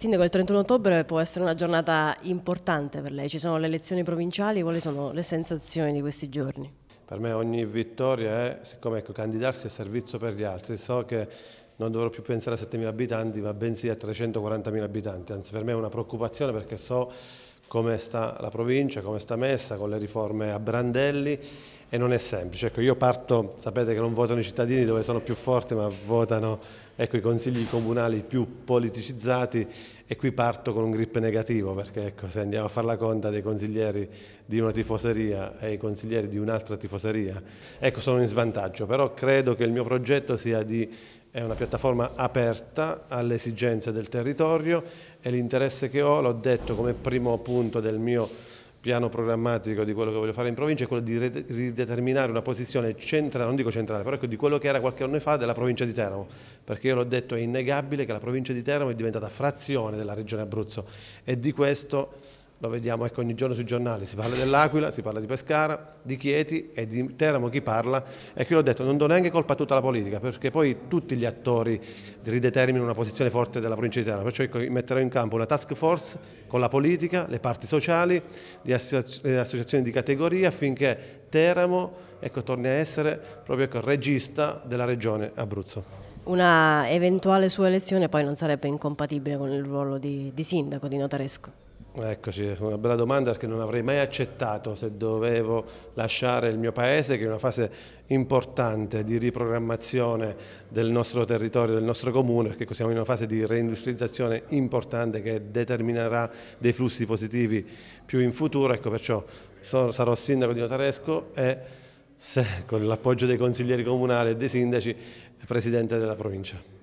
Sindaco, il 31 ottobre può essere una giornata importante per lei, ci sono le elezioni provinciali, quali sono le sensazioni di questi giorni? Per me ogni vittoria è, siccome ecco, candidarsi è servizio per gli altri, so che non dovrò più pensare a 7.000 abitanti ma bensì a 340.000 abitanti, anzi per me è una preoccupazione perché so come sta la provincia, come sta messa con le riforme a Brandelli e non è semplice. Ecco, io parto, sapete che non votano i cittadini dove sono più forti, ma votano ecco, i consigli comunali più politicizzati e qui parto con un grip negativo perché ecco, se andiamo a fare la conta dei consiglieri di una tifoseria e i consiglieri di un'altra tifoseria, ecco, sono in svantaggio, però credo che il mio progetto sia di è una piattaforma aperta alle esigenze del territorio e l'interesse che ho, l'ho detto come primo punto del mio piano programmatico di quello che voglio fare in provincia è quello di rideterminare una posizione centrale, non dico centrale, però ecco, di quello che era qualche anno fa della provincia di Teramo, perché io l'ho detto, è innegabile che la provincia di Teramo è diventata frazione della regione Abruzzo e di questo lo vediamo ecco, ogni giorno sui giornali, si parla dell'Aquila, si parla di Pescara, di Chieti e di Teramo chi parla e qui l'ho detto non do neanche colpa a tutta la politica perché poi tutti gli attori rideterminano una posizione forte della provincia di Teramo, perciò ecco, metterò in campo una task force con la politica, le parti sociali, le, associazioni di categoria affinché Teramo ecco, torni a essere proprio ecco, regista della regione Abruzzo una eventuale sua elezione poi non sarebbe incompatibile con il ruolo di, di sindaco, di notaresco. Eccoci, una bella domanda perché non avrei mai accettato se dovevo lasciare il mio paese, che è una fase importante di riprogrammazione del nostro territorio, del nostro comune, perché siamo in una fase di reindustrializzazione importante che determinerà dei flussi positivi più in futuro, ecco perciò sarò sindaco di Notaresco e se, con l'appoggio dei consiglieri comunali e dei sindaci, presidente della provincia.